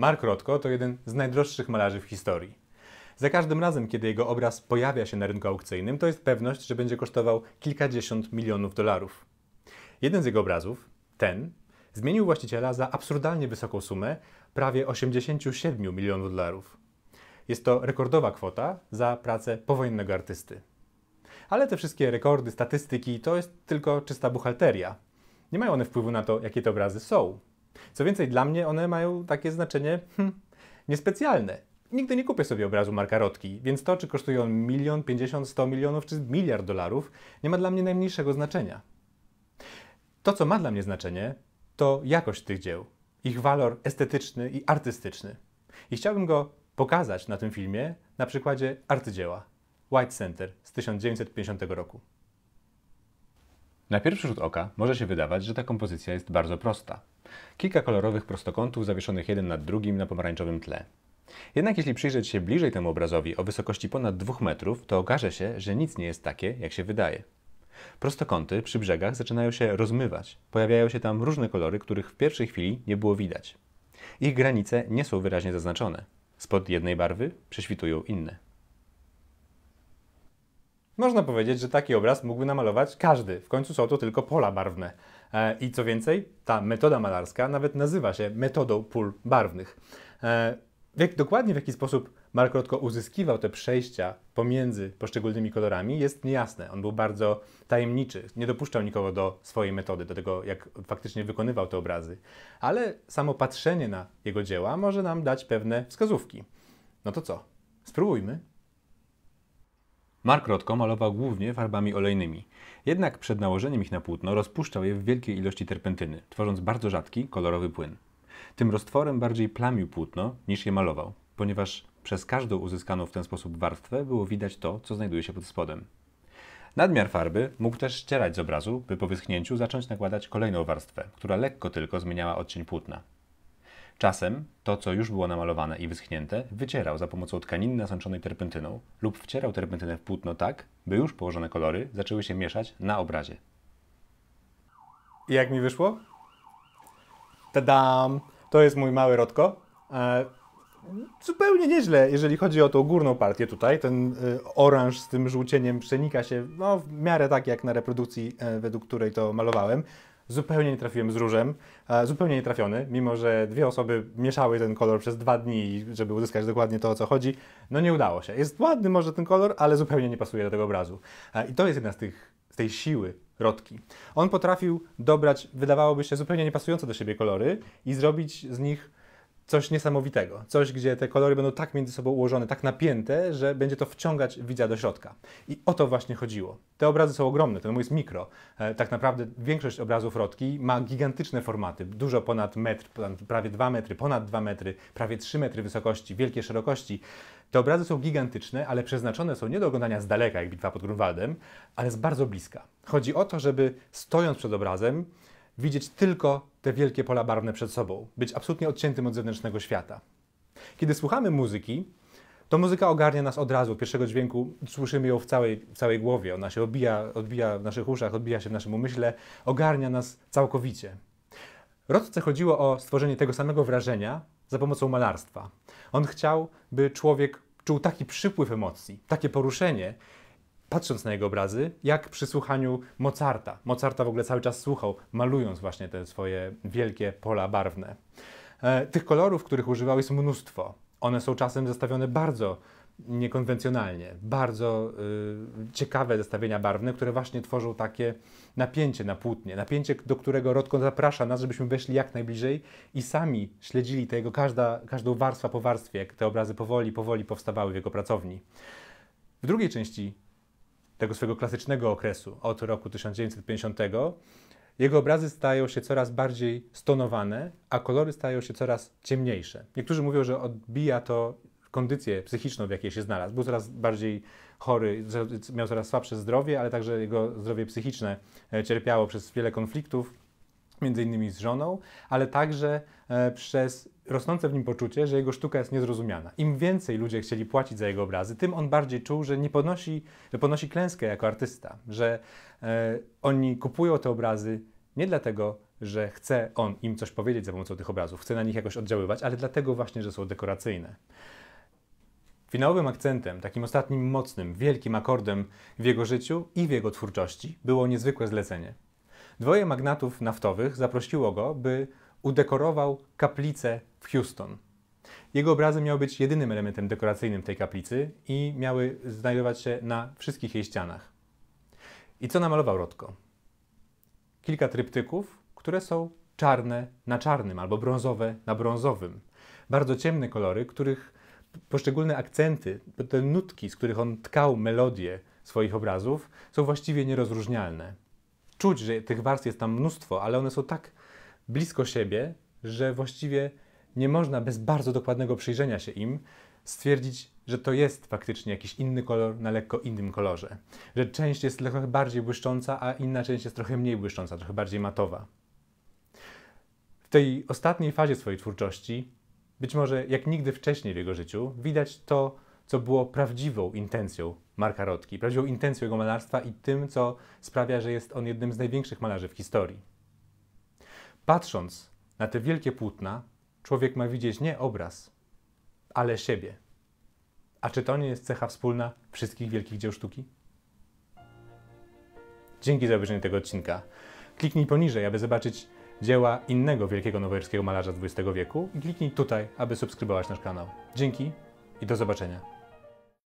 Mark Rothko to jeden z najdroższych malarzy w historii. Za każdym razem, kiedy jego obraz pojawia się na rynku aukcyjnym, to jest pewność, że będzie kosztował kilkadziesiąt milionów dolarów. Jeden z jego obrazów, ten, zmienił właściciela za absurdalnie wysoką sumę prawie 87 milionów dolarów. Jest to rekordowa kwota za pracę powojennego artysty. Ale te wszystkie rekordy, statystyki to jest tylko czysta buchalteria. Nie mają one wpływu na to, jakie te obrazy są. Co więcej, dla mnie one mają takie znaczenie hmm, niespecjalne. Nigdy nie kupię sobie obrazu marka Rotki, więc to, czy kosztuje on milion, pięćdziesiąt, sto milionów czy miliard dolarów, nie ma dla mnie najmniejszego znaczenia. To, co ma dla mnie znaczenie, to jakość tych dzieł, ich walor estetyczny i artystyczny. I chciałbym go pokazać na tym filmie na przykładzie artydzieła White Center z 1950 roku. Na pierwszy rzut oka może się wydawać, że ta kompozycja jest bardzo prosta. Kilka kolorowych prostokątów zawieszonych jeden nad drugim na pomarańczowym tle. Jednak jeśli przyjrzeć się bliżej temu obrazowi o wysokości ponad 2 metrów, to okaże się, że nic nie jest takie, jak się wydaje. Prostokąty przy brzegach zaczynają się rozmywać. Pojawiają się tam różne kolory, których w pierwszej chwili nie było widać. Ich granice nie są wyraźnie zaznaczone. Spod jednej barwy prześwitują inne. Można powiedzieć, że taki obraz mógłby namalować każdy. W końcu są to tylko pola barwne. E, I co więcej, ta metoda malarska nawet nazywa się metodą pól barwnych. E, jak, dokładnie w jaki sposób Markrotko uzyskiwał te przejścia pomiędzy poszczególnymi kolorami jest niejasne. On był bardzo tajemniczy, nie dopuszczał nikogo do swojej metody, do tego jak faktycznie wykonywał te obrazy. Ale samo patrzenie na jego dzieła może nam dać pewne wskazówki. No to co? Spróbujmy. Mark Rotko malował głównie farbami olejnymi. Jednak przed nałożeniem ich na płótno rozpuszczał je w wielkiej ilości terpentyny, tworząc bardzo rzadki, kolorowy płyn. Tym roztworem bardziej plamił płótno niż je malował, ponieważ przez każdą uzyskaną w ten sposób warstwę było widać to, co znajduje się pod spodem. Nadmiar farby mógł też ścierać z obrazu, by po wyschnięciu zacząć nakładać kolejną warstwę, która lekko tylko zmieniała odcień płótna. Czasem to, co już było namalowane i wyschnięte, wycierał za pomocą tkaniny nasączonej terpentyną lub wcierał terpentynę w płótno tak, by już położone kolory zaczęły się mieszać na obrazie. I jak mi wyszło? Tadam! To jest mój mały rodko. E, zupełnie nieźle, jeżeli chodzi o tą górną partię tutaj. Ten e, oranż z tym żółcieniem przenika się no, w miarę tak jak na reprodukcji, e, według której to malowałem. Zupełnie nie trafiłem z różem, zupełnie nie trafiony, mimo że dwie osoby mieszały ten kolor przez dwa dni, żeby uzyskać dokładnie to, o co chodzi. No nie udało się. Jest ładny może ten kolor, ale zupełnie nie pasuje do tego obrazu. I to jest jedna z, tych, z tej siły Rotki. On potrafił dobrać, wydawałoby się, zupełnie niepasujące do siebie kolory i zrobić z nich coś niesamowitego. Coś, gdzie te kolory będą tak między sobą ułożone, tak napięte, że będzie to wciągać widza do środka. I o to właśnie chodziło. Te obrazy są ogromne, to jest mikro. E, tak naprawdę większość obrazów Rotki ma gigantyczne formaty, dużo ponad metr, prawie 2 metry, ponad 2 metry, prawie 3 metry wysokości, wielkie szerokości. Te obrazy są gigantyczne, ale przeznaczone są nie do oglądania z daleka, jak bitwa pod Grunwaldem, ale z bardzo bliska. Chodzi o to, żeby stojąc przed obrazem, widzieć tylko te wielkie pola barwne przed sobą, być absolutnie odciętym od zewnętrznego świata. Kiedy słuchamy muzyki, to muzyka ogarnia nas od razu. Pierwszego dźwięku słyszymy ją w całej, w całej głowie. Ona się odbija, odbija w naszych uszach, odbija się w naszym umyśle, ogarnia nas całkowicie. Rodce chodziło o stworzenie tego samego wrażenia za pomocą malarstwa. On chciał, by człowiek czuł taki przypływ emocji, takie poruszenie, patrząc na jego obrazy, jak przy słuchaniu Mozarta. Mozarta w ogóle cały czas słuchał, malując właśnie te swoje wielkie pola barwne. E, tych kolorów, których używał, jest mnóstwo. One są czasem zestawione bardzo niekonwencjonalnie, bardzo y, ciekawe zestawienia barwne, które właśnie tworzą takie napięcie na płótnie, napięcie, do którego Rodko zaprasza nas, żebyśmy weszli jak najbliżej i sami śledzili jego każda, każdą warstwa po warstwie, jak te obrazy powoli, powoli powstawały w jego pracowni. W drugiej części tego swojego klasycznego okresu od roku 1950, jego obrazy stają się coraz bardziej stonowane, a kolory stają się coraz ciemniejsze. Niektórzy mówią, że odbija to kondycję psychiczną, w jakiej się znalazł. Był coraz bardziej chory, miał coraz słabsze zdrowie, ale także jego zdrowie psychiczne e, cierpiało przez wiele konfliktów między innymi z żoną, ale także e, przez rosnące w nim poczucie, że jego sztuka jest niezrozumiana. Im więcej ludzie chcieli płacić za jego obrazy, tym on bardziej czuł, że nie że ponosi klęskę jako artysta, że e, oni kupują te obrazy nie dlatego, że chce on im coś powiedzieć za pomocą tych obrazów, chce na nich jakoś oddziaływać, ale dlatego właśnie, że są dekoracyjne. Finałowym akcentem, takim ostatnim mocnym, wielkim akordem w jego życiu i w jego twórczości było niezwykłe zlecenie. Dwoje magnatów naftowych zaprosiło go, by udekorował kaplicę w Houston. Jego obrazy miały być jedynym elementem dekoracyjnym tej kaplicy i miały znajdować się na wszystkich jej ścianach. I co namalował Rodko? Kilka tryptyków, które są czarne na czarnym albo brązowe na brązowym. Bardzo ciemne kolory, których poszczególne akcenty, te nutki, z których on tkał melodię swoich obrazów, są właściwie nierozróżnialne czuć, że tych warstw jest tam mnóstwo, ale one są tak blisko siebie, że właściwie nie można bez bardzo dokładnego przyjrzenia się im stwierdzić, że to jest faktycznie jakiś inny kolor na lekko innym kolorze. Że część jest trochę bardziej błyszcząca, a inna część jest trochę mniej błyszcząca, trochę bardziej matowa. W tej ostatniej fazie swojej twórczości, być może jak nigdy wcześniej w jego życiu, widać to, co było prawdziwą intencją Marka Rotki, prawdziwą intencją jego malarstwa i tym, co sprawia, że jest on jednym z największych malarzy w historii. Patrząc na te wielkie płótna, człowiek ma widzieć nie obraz, ale siebie. A czy to nie jest cecha wspólna wszystkich wielkich dzieł sztuki? Dzięki za obejrzenie tego odcinka. Kliknij poniżej, aby zobaczyć dzieła innego wielkiego nowojorskiego malarza XX wieku i kliknij tutaj, aby subskrybować nasz kanał. Dzięki i do zobaczenia.